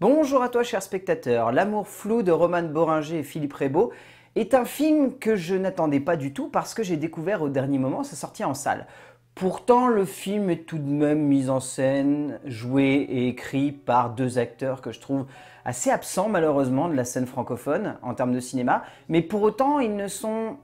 Bonjour à toi, cher spectateur. L'amour flou de Roman Boringer et Philippe Rebaud est un film que je n'attendais pas du tout parce que j'ai découvert au dernier moment sa sortie en salle. Pourtant, le film est tout de même mis en scène, joué et écrit par deux acteurs que je trouve assez absents malheureusement de la scène francophone en termes de cinéma, mais pour autant, ils ne sont,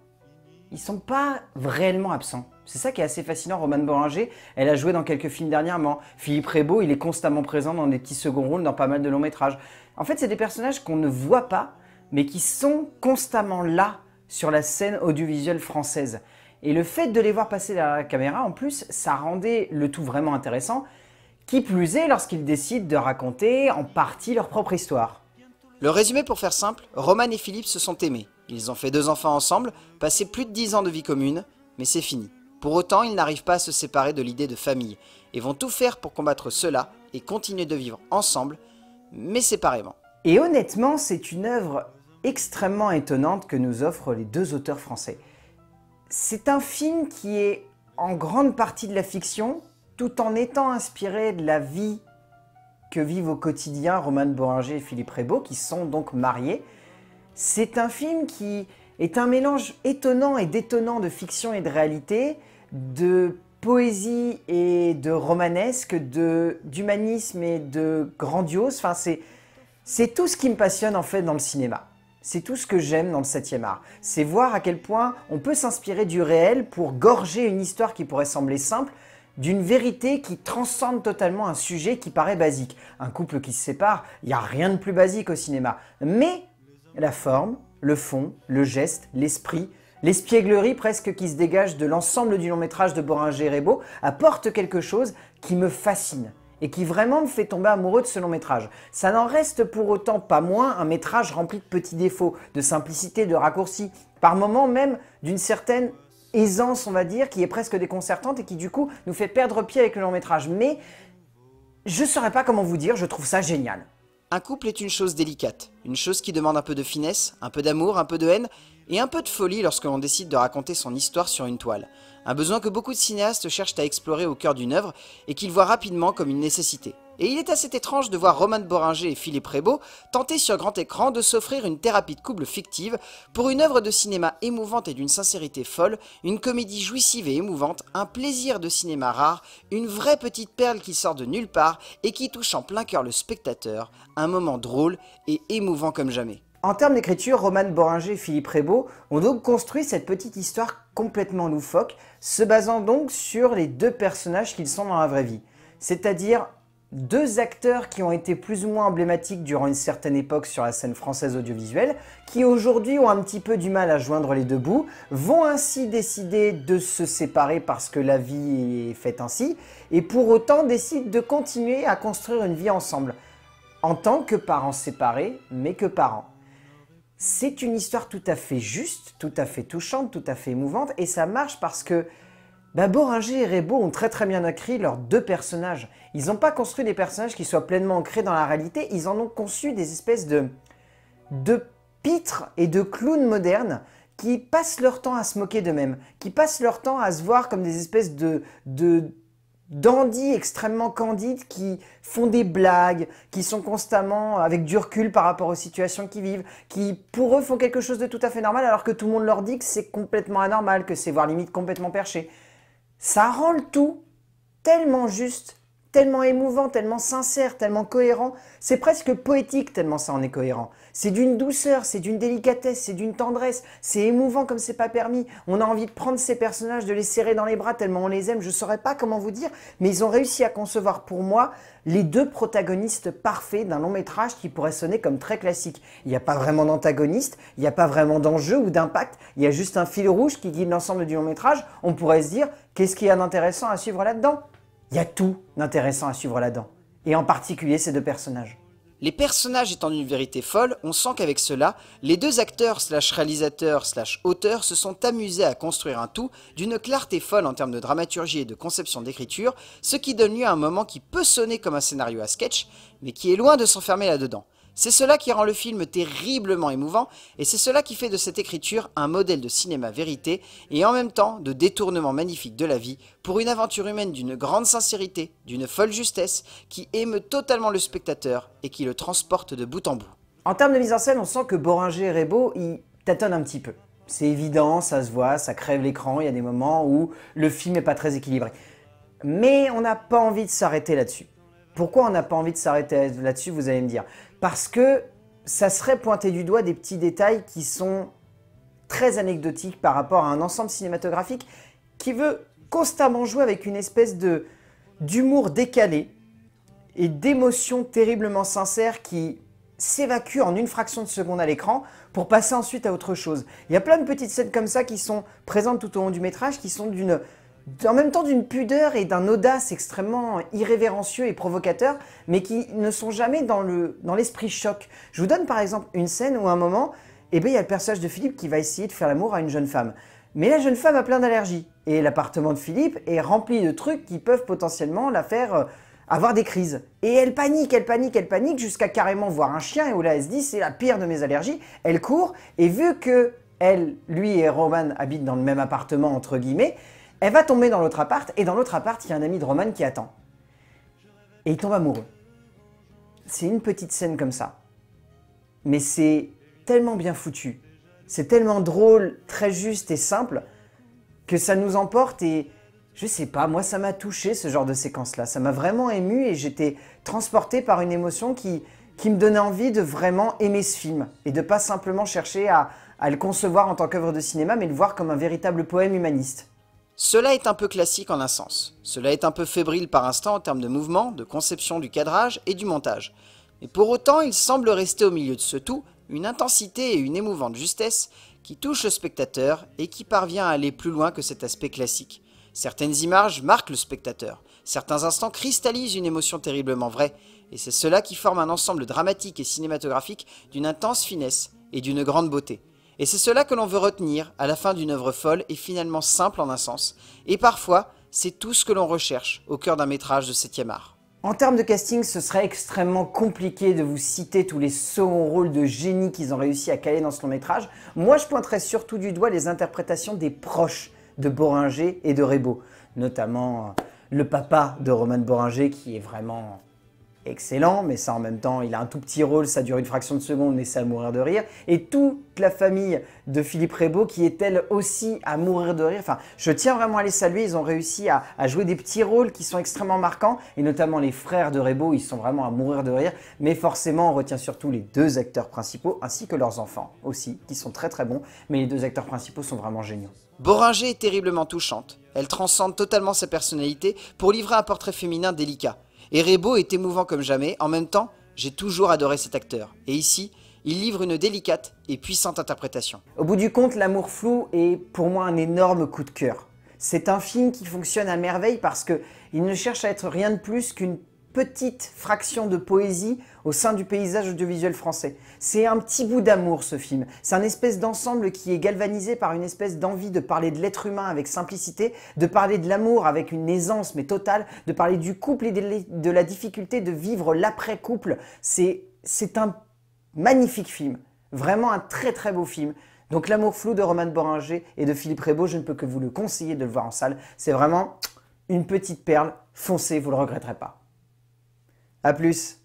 ils sont pas réellement absents. C'est ça qui est assez fascinant, Romane Boringer. Elle a joué dans quelques films dernièrement. Philippe Rébeau, il est constamment présent dans des petits seconds rôles, dans pas mal de longs métrages. En fait, c'est des personnages qu'on ne voit pas, mais qui sont constamment là sur la scène audiovisuelle française. Et le fait de les voir passer derrière la caméra, en plus, ça rendait le tout vraiment intéressant, qui plus est lorsqu'ils décident de raconter en partie leur propre histoire. Le résumé pour faire simple, Roman et Philippe se sont aimés. Ils ont fait deux enfants ensemble, passé plus de dix ans de vie commune, mais c'est fini. Pour autant, ils n'arrivent pas à se séparer de l'idée de famille, et vont tout faire pour combattre cela et continuer de vivre ensemble, mais séparément. Et honnêtement, c'est une œuvre extrêmement étonnante que nous offrent les deux auteurs français. C'est un film qui est en grande partie de la fiction, tout en étant inspiré de la vie que vivent au quotidien Romain de Boringer et Philippe Rébeau, qui sont donc mariés. C'est un film qui est un mélange étonnant et détonnant de fiction et de réalité, de poésie et de romanesque, d'humanisme et de grandiose. Enfin, c'est tout ce qui me passionne en fait dans le cinéma. C'est tout ce que j'aime dans le 7 art. C'est voir à quel point on peut s'inspirer du réel pour gorger une histoire qui pourrait sembler simple, d'une vérité qui transcende totalement un sujet qui paraît basique. Un couple qui se sépare, il n'y a rien de plus basique au cinéma. Mais la forme, le fond, le geste, l'esprit, L'espièglerie presque qui se dégage de l'ensemble du long métrage de Boringer rebo apporte quelque chose qui me fascine et qui vraiment me fait tomber amoureux de ce long métrage. Ça n'en reste pour autant pas moins un métrage rempli de petits défauts, de simplicité, de raccourcis, par moments même d'une certaine aisance, on va dire, qui est presque déconcertante et qui du coup nous fait perdre pied avec le long métrage. Mais je ne saurais pas comment vous dire, je trouve ça génial. Un couple est une chose délicate, une chose qui demande un peu de finesse, un peu d'amour, un peu de haine, et un peu de folie lorsque l'on décide de raconter son histoire sur une toile. Un besoin que beaucoup de cinéastes cherchent à explorer au cœur d'une œuvre et qu'ils voient rapidement comme une nécessité. Et il est assez étrange de voir Roman Boringer et Philippe Rebaud tenter sur grand écran de s'offrir une thérapie de couple fictive pour une œuvre de cinéma émouvante et d'une sincérité folle, une comédie jouissive et émouvante, un plaisir de cinéma rare, une vraie petite perle qui sort de nulle part et qui touche en plein cœur le spectateur, un moment drôle et émouvant comme jamais. En termes d'écriture, Roman Boringer et Philippe Rebaud ont donc construit cette petite histoire complètement loufoque, se basant donc sur les deux personnages qu'ils sont dans la vraie vie, c'est-à-dire deux acteurs qui ont été plus ou moins emblématiques durant une certaine époque sur la scène française audiovisuelle, qui aujourd'hui ont un petit peu du mal à joindre les deux bouts, vont ainsi décider de se séparer parce que la vie est faite ainsi, et pour autant décident de continuer à construire une vie ensemble, en tant que parents séparés, mais que parents. C'est une histoire tout à fait juste, tout à fait touchante, tout à fait émouvante, et ça marche parce que bah, Boringer et Rebo ont très très bien écrit leurs deux personnages. Ils n'ont pas construit des personnages qui soient pleinement ancrés dans la réalité, ils en ont conçu des espèces de, de pitres et de clowns modernes qui passent leur temps à se moquer d'eux-mêmes, qui passent leur temps à se voir comme des espèces de, de dandies extrêmement candides qui font des blagues, qui sont constamment avec du recul par rapport aux situations qu'ils vivent, qui pour eux font quelque chose de tout à fait normal alors que tout le monde leur dit que c'est complètement anormal, que c'est voire limite complètement perché. Ça rend le tout tellement juste, tellement émouvant, tellement sincère, tellement cohérent. C'est presque poétique tellement ça en est cohérent. C'est d'une douceur, c'est d'une délicatesse, c'est d'une tendresse. C'est émouvant comme c'est pas permis. On a envie de prendre ces personnages, de les serrer dans les bras tellement on les aime. Je ne saurais pas comment vous dire, mais ils ont réussi à concevoir pour moi les deux protagonistes parfaits d'un long métrage qui pourrait sonner comme très classique. Il n'y a pas vraiment d'antagoniste, il n'y a pas vraiment d'enjeu ou d'impact. Il y a juste un fil rouge qui guide l'ensemble du long métrage. On pourrait se dire qu'est-ce qu'il y a d'intéressant à suivre là-dedans Il y a tout d'intéressant à suivre là-dedans. Et en particulier ces deux personnages. Les personnages étant d'une vérité folle, on sent qu'avec cela, les deux acteurs slash réalisateurs slash auteurs se sont amusés à construire un tout d'une clarté folle en termes de dramaturgie et de conception d'écriture, ce qui donne lieu à un moment qui peut sonner comme un scénario à sketch, mais qui est loin de s'enfermer là-dedans. C'est cela qui rend le film terriblement émouvant, et c'est cela qui fait de cette écriture un modèle de cinéma vérité, et en même temps de détournement magnifique de la vie, pour une aventure humaine d'une grande sincérité, d'une folle justesse, qui émeut totalement le spectateur, et qui le transporte de bout en bout. En termes de mise en scène, on sent que Boringer et Rebaud y tâtonnent un petit peu. C'est évident, ça se voit, ça crève l'écran, il y a des moments où le film n'est pas très équilibré. Mais on n'a pas envie de s'arrêter là-dessus. Pourquoi on n'a pas envie de s'arrêter là-dessus, vous allez me dire Parce que ça serait pointer du doigt des petits détails qui sont très anecdotiques par rapport à un ensemble cinématographique qui veut constamment jouer avec une espèce de d'humour décalé et d'émotion terriblement sincère qui s'évacuent en une fraction de seconde à l'écran pour passer ensuite à autre chose. Il y a plein de petites scènes comme ça qui sont présentes tout au long du métrage qui sont d'une en même temps d'une pudeur et d'un audace extrêmement irrévérencieux et provocateur, mais qui ne sont jamais dans l'esprit le, dans choc. Je vous donne par exemple une scène où à un moment, eh bien, il y a le personnage de Philippe qui va essayer de faire l'amour à une jeune femme. Mais la jeune femme a plein d'allergies, et l'appartement de Philippe est rempli de trucs qui peuvent potentiellement la faire euh, avoir des crises. Et elle panique, elle panique, elle panique, jusqu'à carrément voir un chien, et où là elle se dit, c'est la pire de mes allergies, elle court, et vu que elle, lui et Roman habitent dans le même appartement, entre guillemets, elle va tomber dans l'autre appart, et dans l'autre appart, il y a un ami de Roman qui attend. Et il tombe amoureux. C'est une petite scène comme ça. Mais c'est tellement bien foutu. C'est tellement drôle, très juste et simple, que ça nous emporte et je sais pas, moi ça m'a touché ce genre de séquence-là. Ça m'a vraiment ému et j'étais transporté par une émotion qui, qui me donnait envie de vraiment aimer ce film et de pas simplement chercher à, à le concevoir en tant qu'œuvre de cinéma, mais le voir comme un véritable poème humaniste. Cela est un peu classique en un sens. Cela est un peu fébrile par instant en termes de mouvement, de conception du cadrage et du montage. Mais pour autant, il semble rester au milieu de ce tout une intensité et une émouvante justesse qui touche le spectateur et qui parvient à aller plus loin que cet aspect classique. Certaines images marquent le spectateur, certains instants cristallisent une émotion terriblement vraie, et c'est cela qui forme un ensemble dramatique et cinématographique d'une intense finesse et d'une grande beauté. Et c'est cela que l'on veut retenir à la fin d'une œuvre folle et finalement simple en un sens. Et parfois, c'est tout ce que l'on recherche au cœur d'un métrage de 7 art. En termes de casting, ce serait extrêmement compliqué de vous citer tous les seconds rôles de génie qu'ils ont réussi à caler dans ce long métrage. Moi, je pointerais surtout du doigt les interprétations des proches de Boringer et de Rebaud, notamment euh, le papa de Roman Boringer qui est vraiment excellent, mais ça en même temps, il a un tout petit rôle, ça dure une fraction de seconde, mais ça à mourir de rire. Et toute la famille de Philippe Rebaud, qui est elle aussi à mourir de rire. Enfin, je tiens vraiment à les saluer, ils ont réussi à, jouer des petits rôles qui sont extrêmement marquants, et notamment les frères de Rebaud, ils sont vraiment à mourir de rire. Mais forcément, on retient surtout les deux acteurs principaux, ainsi que leurs enfants aussi, qui sont très très bons, mais les deux acteurs principaux sont vraiment géniaux. Boringer est terriblement touchante. Elle transcende totalement sa personnalité pour livrer un portrait féminin délicat et Rebo est émouvant comme jamais, en même temps, j'ai toujours adoré cet acteur. Et ici, il livre une délicate et puissante interprétation. Au bout du compte, L'amour flou est pour moi un énorme coup de cœur. C'est un film qui fonctionne à merveille parce qu'il ne cherche à être rien de plus qu'une petite fraction de poésie au sein du paysage audiovisuel français. C'est un petit bout d'amour ce film. C'est un espèce d'ensemble qui est galvanisé par une espèce d'envie de parler de l'être humain avec simplicité, de parler de l'amour avec une aisance mais totale, de parler du couple et de la difficulté de vivre l'après-couple. C'est un magnifique film. Vraiment un très très beau film. Donc L'amour flou de Roman Boringer et de Philippe Rebaud, je ne peux que vous le conseiller de le voir en salle. C'est vraiment une petite perle. Foncez, vous ne le regretterez pas. A plus